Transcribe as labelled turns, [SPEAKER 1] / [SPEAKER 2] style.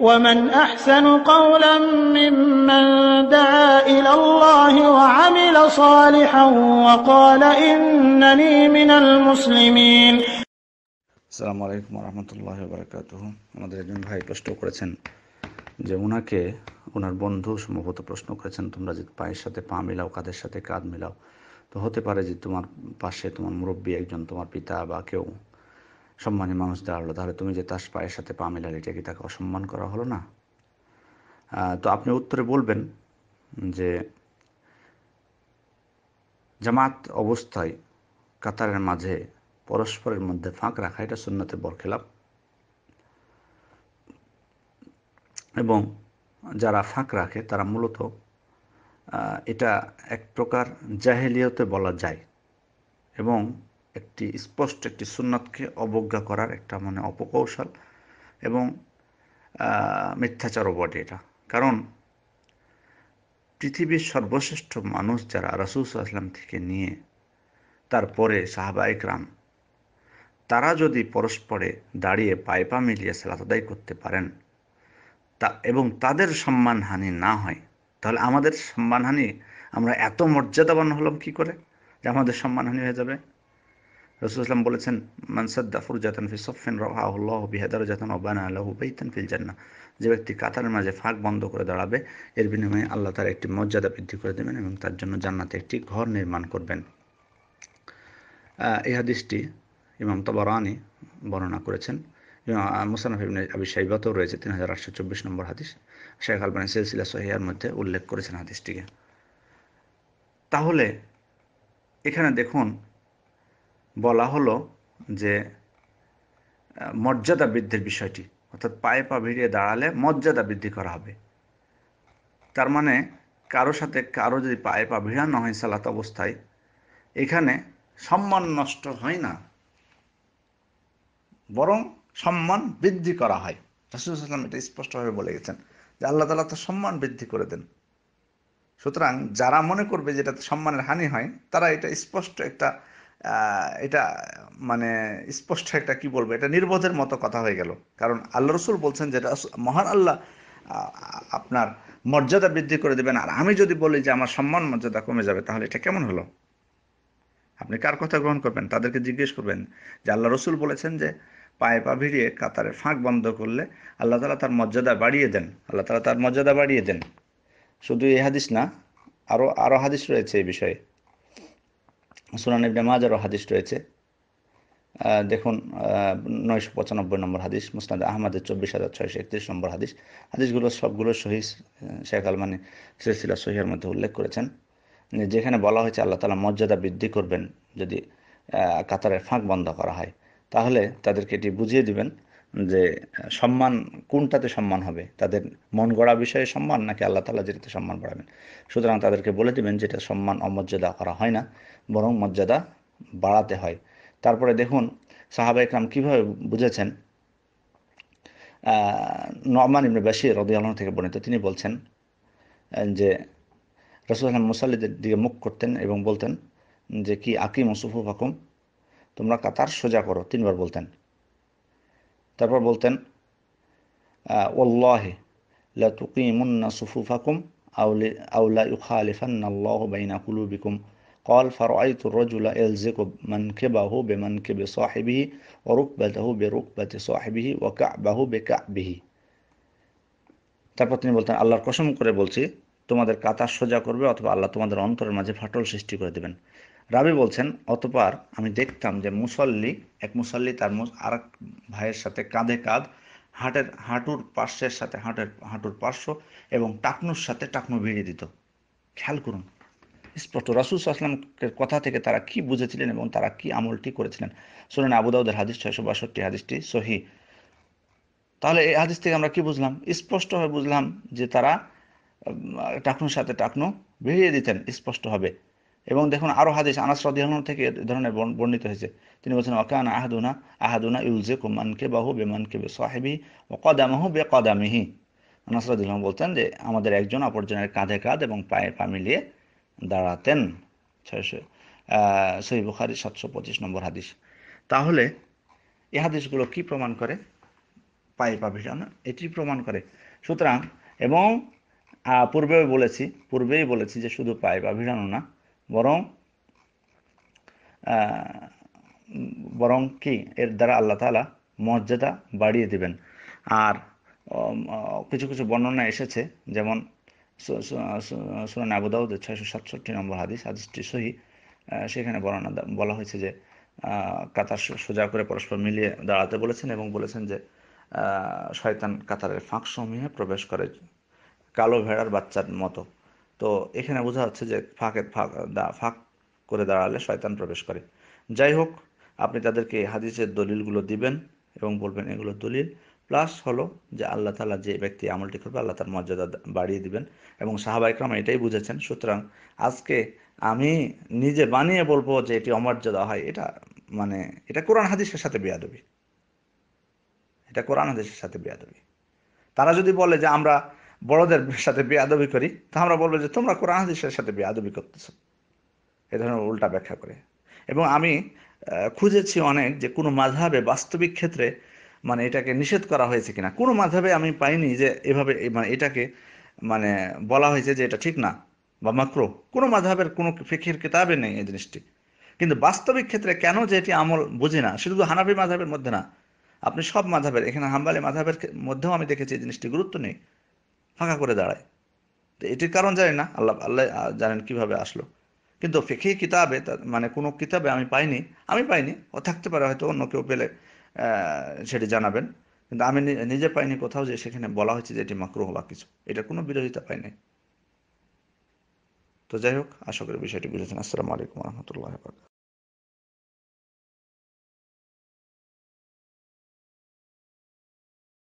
[SPEAKER 1] ومن أحسن قولا ممن دعا إلى الله وعمل صالحا وقال إنني من المسلمين السلام عليكم ورحمة الله وبركاته আমাদের একজন ভাই প্রশ্ন করেছেন যে ওনাকে ওনার বন্ধু সম্ভবত প্রশ্ন করেছেন তোমরা যে পায়ের সাথে পা মিলাও কাদের সাথে কাঁধ মিলাও তো হতে পারে যে তোমার পাশে তোমার মুরব্বী একজন তোমার পিতা বা কেউ সম্মানী মানুষ দাঁড়ালো তাহলে তুমি যে তার পায়ের সাথে পা মিলালে এটা কি তাকে অসম্মান করা হলো না তো আপনি উত্তরে বলবেন যে জামাত অবস্থায় কাতারের মাঝে পরস্পরের মধ্যে ফাঁক রাখা এটা সুন্নতে বরখেলাপ এবং যারা ফাঁক রাখে তারা মূলত এটা এক প্রকার জাহেলিয়তে বলা যায় এবং একটি স্পষ্ট একটি সুন্নাতকে অবজ্ঞা করার একটা মানে অপকৌশল এবং মিথ্যাচারও বটে এটা কারণ পৃথিবীর সর্বশ্রেষ্ঠ মানুষ যারা রাসুল আসলাম থেকে নিয়ে তারপরে সাহাবা একরাম তারা যদি পরস্পরে দাঁড়িয়ে পায়পা মিলিয়ে সালাত আদায় করতে পারেন তা এবং তাদের সম্মানহানি না হয় তাহলে আমাদের সম্মানহানি আমরা এত মর্যাদাবান হলাম কি করে যে আমাদের সম্মানহানি হয়ে যাবে রসুলাম বলেছেন মানসাদ্দাফুর জাতান ফি সফিন রাহাউল্লাহ বিহাদার জাতান অবানা আল্লাহ বেইতান ফিল জান্না যে ব্যক্তি কাতারের মাঝে ফাঁক বন্ধ করে দাঁড়াবে এর বিনিময়ে আল্লাহ তার একটি মর্যাদা বৃদ্ধি করে দেবেন এবং তার জন্য জান্নাতে একটি ঘর নির্মাণ করবেন এই হাদিসটি ইমাম তবরানি বর্ণনা করেছেন মুসানফ ইবনে আবি সাইবাতও রয়েছে তিন হাজার আটশো চব্বিশ নম্বর হাদিস শেখ আলবানি সিলসিলা সহিয়ার মধ্যে উল্লেখ করেছেন হাদিসটিকে তাহলে এখানে দেখুন বলা হলো যে মর্যাদা বৃদ্ধির বিষয়টি অর্থাৎ পায়ে পা ভিড়িয়ে দাঁড়ালে মর্যাদা বৃদ্ধি করা হবে তার মানে কারো সাথে কারো যদি পায়ে পা ভিড়ানো হয় সালাত অবস্থায় এখানে সম্মান নষ্ট হয় না বরং সম্মান বৃদ্ধি করা হয় রাসুলাম এটা স্পষ্টভাবে বলে গেছেন যে আল্লাহ তালা তো সম্মান বৃদ্ধি করে দেন সুতরাং যারা মনে করবে যেটা সম্মানের হানি হয় তারা এটা স্পষ্ট একটা এটা মানে স্পষ্ট একটা কি বলবো এটা নির্বোধের মতো কথা হয়ে গেল কারণ আল্লাহ রসুল বলছেন যেটা মহান আল্লাহ আপনার মর্যাদা বৃদ্ধি করে দেবেন আর আমি যদি বলি যে আমার সম্মান মর্যাদা কমে যাবে তাহলে এটা কেমন হলো আপনি কার কথা গ্রহণ করবেন তাদেরকে জিজ্ঞেস করবেন যে আল্লাহ রসুল বলেছেন যে পায়ে পা ভিড়িয়ে কাতারে ফাঁক বন্ধ করলে আল্লাহ তালা তার মর্যাদা বাড়িয়ে দেন আল্লাহ তালা তার মর্যাদা বাড়িয়ে দেন শুধু এই হাদিস না আরও আরও হাদিস রয়েছে এই বিষয়ে সুনান ইবনে মাজারও হাদিস রয়েছে দেখুন নয়শো পঁচানব্বই নম্বর হাদিস মুসনাদ আহমদের চব্বিশ হাজার ছয়শো একত্রিশ নম্বর হাদিস হাদিসগুলো সবগুলো শহীদ শেখ আলমানি সিলসিলা সহিয়ার মধ্যে উল্লেখ করেছেন যেখানে বলা হয়েছে আল্লাহ তালা মর্যাদা বৃদ্ধি করবেন যদি কাতারের ফাঁক বন্ধ করা হয় তাহলে তাদেরকে এটি বুঝিয়ে দিবেন যে সম্মান কোনটাতে সম্মান হবে তাদের মন গড়া বিষয়ে সম্মান নাকি আল্লাহ তালা যেটাতে সম্মান বাড়াবেন সুতরাং তাদেরকে বলে দেবেন যেটা সম্মান অমর্যাদা করা হয় না বরং মর্যাদা বাড়াতে হয় তারপরে দেখুন সাহাবা ইকরাম কীভাবে বুঝেছেন নমান ইমনে বাসির রদি আলহ থেকে বর্ণিত তিনি বলছেন যে রসুলাম মুসাল্লিদের দিকে মুখ করতেন এবং বলতেন যে কি আকিম সুফু ফাকুম তোমরা কাতার সোজা করো তিনবার বলতেন তারপর বলতেন ওল্লাহে লতুকিমুন্না সুফুফাকুম আউলা ইউখালিফান্নাল্লাহ বাইনা কুলুবিকুম قال فرأيت الرجل يلزق منكبه بمنكب صاحبه وركبته بركبة صاحبه وكعبه بكعبه তারপর তিনি বলতেন আল্লাহর কসম করে বলছি তোমাদের কাতার সোজা করবে অথবা আল্লাহ তোমাদের অন্তরের মাঝে ফাটল সৃষ্টি করে দেবেন রাবি বলছেন অতপার আমি দেখতাম যে মুসল্লি এক মুসল্লি তার আর এক ভাইয়ের সাথে কাঁধে কাঁধ হাটের হাঁটুর পার্শ্বের সাথে হাটের হাঁটুর পার্শ্ব এবং টাকনুর সাথে টাকনু ভিড়িয়ে দিত খেয়াল করুন স্পষ্ট রাসুল আসলামের কথা থেকে তারা কি বুঝেছিলেন এবং তারা কি আমলটি করেছিলেন শুনেন আবুদাউদের হাদিস ছয়শো বাষট্টি হাদিসটি সহি তাহলে এই হাদিস থেকে আমরা কি বুঝলাম স্পষ্টভাবে বুঝলাম যে তারা টাকনুর সাথে টাকনু ভিড়িয়ে দিতেন স্পষ্টভাবে এবং দেখুন আরও হাদিস আনাস রদিয়ান থেকে ধরনের বর্ণিত হয়েছে তিনি বলছেন অকান আহাদুনা আহাদুনা ইউলজে কুমানকে বাহু বেমানকে বে সাহেবি ও কদামাহু বে কদামিহি আনাস বলতেন যে আমাদের একজন অপরজনের কাঁধে কাঁধ এবং পায়ে পা মিলিয়ে দাঁড়াতেন ছয়শো সহি বুখারি সাতশো পঁচিশ নম্বর হাদিস তাহলে এ হাদিসগুলো কি প্রমাণ করে পায়ে পা ভিড়ানো এটি প্রমাণ করে সুতরাং এবং পূর্বেও বলেছি পূর্বেই বলেছি যে শুধু পায়ে পা ভিড়ানো না বরং বরং কি এর দ্বারা আল্লাহ তালা মর্যাদা বাড়িয়ে দিবেন আর কিছু কিছু বর্ণনা এসেছে যেমন সুরান আবুদাউদ ছয়শো সাতষট্টি নম্বর হাদিস হাদিসটি সহি সেখানে বর্ণনা বলা হয়েছে যে কাতার সোজা করে পরস্পর মিলিয়ে দাঁড়াতে বলেছেন এবং বলেছেন যে শয়তান কাতারের ফাঁক সমূহে প্রবেশ করে কালো ভেড়ার বাচ্চার মতো তো এখানে বোঝা যাচ্ছে যে ফাঁকে ফাঁক ফাঁক করে দাঁড়ালে শয়তান প্রবেশ করে যাই হোক আপনি তাদেরকে হাদিসের দলিলগুলো দিবেন এবং বলবেন এগুলো দলিল প্লাস হলো যে আল্লাহ তালা যে ব্যক্তি আমলটি করবে আল্লাহ তার মর্যাদা বাড়িয়ে দিবেন এবং সাহাবাইকরাম এটাই বুঝেছেন সুতরাং আজকে আমি নিজে বানিয়ে বলবো যে এটি অমর্যাদা হয় এটা মানে এটা কোরআন হাদিসের সাথে দেবে এটা কোরআন হাদিসের সাথে দেবে তারা যদি বলে যে আমরা বড়দের সাথে বেয়াদবি করি তা আমরা বলবো যে তোমরা কোরআন হাদিসের সাথে বেয়াদবি করতেছ এ ধরনের উল্টা ব্যাখ্যা করে এবং আমি খুঁজেছি অনেক যে কোনো মাঝাবে বাস্তবিক ক্ষেত্রে মানে এটাকে নিষেধ করা হয়েছে কিনা কোনো মাঝাবে আমি পাইনি যে এভাবে মানে এটাকে মানে বলা হয়েছে যে এটা ঠিক না বা মাক্রো কোনো মাঝাবের কোনো ফিকির কিতাবে নেই এই জিনিসটি কিন্তু বাস্তবিক ক্ষেত্রে কেন যে এটি আমল বুঝি না শুধু হানাফি মাঝাবের মধ্যে না আপনি সব মাঝাবের এখানে হাম্বালি মাঝাবের মধ্যেও আমি দেখেছি এই জিনিসটি গুরুত্ব নেই ফাঁকা করে দাঁড়ায় তো এটির কারণ জানি না আল্লাহ আল্লাহ জানেন কিভাবে আসলো কিন্তু ফেঁকে কিতাবে মানে কোনো কিতাবে আমি পাইনি আমি পাইনি ও থাকতে পারে হয়তো অন্য কেউ পেলে সেটি জানাবেন কিন্তু আমি নিজে পাইনি কোথাও যে সেখানে বলা হয়েছে যে এটি মাকরুহ বা কিছু এটা কোনো বিরোধিতা পাইনি তো যাই হোক আশা করি বিষয়টি বুঝেছেন আসসালামু আলাইকুম রহমতুল্লাহ